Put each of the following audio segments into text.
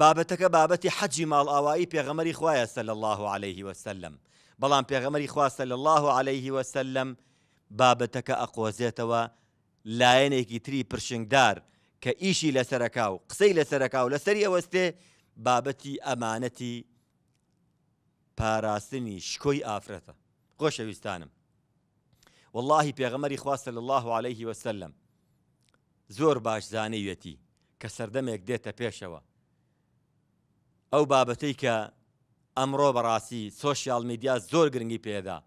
بابەتەکە بابەتی حەجی ماڵ ئاوایی پێغەمەری خوایە سەل الله عليه وسلم بەڵام پێغەمەری خواستە لە الله عليه وسلم بابەتەکە ئەقۆزێتەوە لایەنێکی تری پرشنگدار کە ئیشی لەسەرەکا و قسەی لەسەرەکا و لەسەری ئەوەستێ بابەتی ئەمانەتی پاراستنی شکۆی ئافرەتە خۆشەویستانم واللهی پێغەمەری خواستە لە الله عليه وسلم زۆر باش زانەیەتی کە سەردەمێک دێتە پێشەوە ئەو بابەتەی کە ئەمڕۆ بەڕاستی سۆشیال میدیا زۆر گرنگی پێدا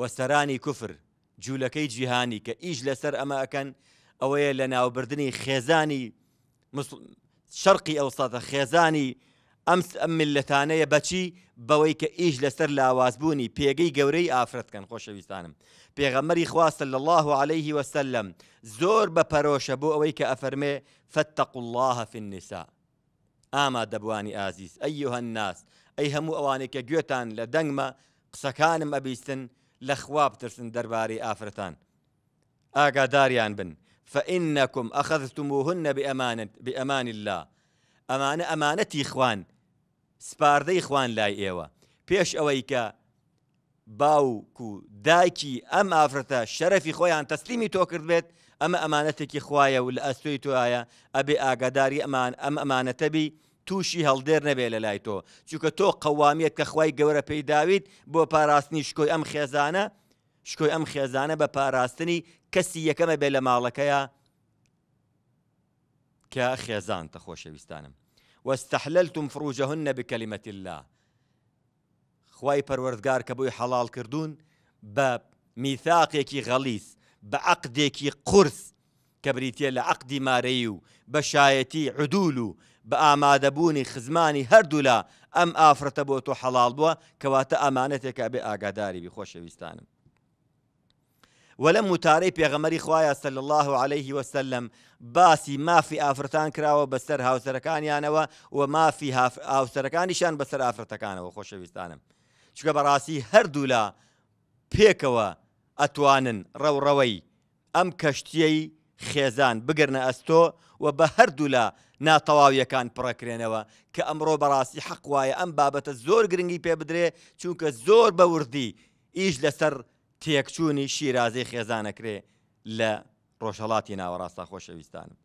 وەسەرانی کوفر جوولەکەی جیهانی کە ئیش لەسەر ئەمە ئەەکەن ئەوەیە لە ناوبردننی خێزانی شەرقی ئەوساتە خێزانی ئەمس ئەم ملەتانەیە بەچی بەوەی کە ئیش لەسەر لاوازبوونی پێگەی گەورەی ئافرەتکەن خۆشەویستانم پێغەمەری خواستە لە الله عليه وسلم زۆر بە پەرۆشە بۆ ئەوەی کە ئەفەرمێ فتەق الله في النساء آما دبواني آزيز أيها الناس ئەی هەموو ئەوانێک لدنما قسكانم أبيستن لخواب ترسن درباري آفرتان آقا داريان بن فإنكم أخذتموهن بأمانة بأمان الله أمانة أمانتي إخوان سپاردەی خوان لای ئێوە پێش ئەوەی کە باوک و دایکی ئەم ئافرەتە شەرەفی خۆیان تەسلیمی تۆ کرد بێت ئەمە ئەمانەتێکی خوایە و لە ئەستۆی تۆایە ئەبێ ئاگاداری ئەمان ئەم ئەمانەتەبی تووشی هەڵدێر نەبێ لە لای تۆ چونکە تۆ قەوامیت کە خوای گەورە پێیداویت بۆ پاراستنی شکۆی ئەم خێزانە شکۆی ئەم خێزانە بە پاراستنی کەسی یەکەمە بێ لە ماڵەکەیە کە خێزانتە خۆشەویستانم وەستەحللتم فروجەهن بکەلیمەتی الله خی پەروەردگار کە بۆی حەڵال کردوون بە میثاقێکی غەلیس بە عقدێکی قرس کە بریتە لە عقدی مارەی و بەشایەتی عدول و بە ئامادەبوونی خزمانی هەردوو لە ئەم ئافرەتە بۆ تۆ حەڵال بووە کەواتە ئەمانەتێکا بێ ئاگاداری بخۆشەویستانم. وەلە متارەی پێغەمەری خوایە سەل الله عليه وسلم باسی مافی ئافرەتان کراوە بەسەر هاوسەرەکانیانەوە و مافی هاوسەرەکانیشان بەسەر ئافرەتەکانەوە خۆشەویستانم. چکە بەڕاستی هەردوو لە پێکەوە ئەتوانن ڕەوڕەوەی ئەم کەشتیەی خێزان بگرنە ئەستۆ و بە هەردوو لە ناتەواویەکان پڕەکرێنەوە کە ئەمڕۆ بەڕاستی حەق وایە ئەم بابەتە زۆر گرنگی پێ بدرێ چونکە زۆر بەوردی ئیش لەسەر تێکچوونی شیرازەی خێزانەکرێ لە ڕۆژهڵاتی ناوەڕاستە خۆشەویستانم.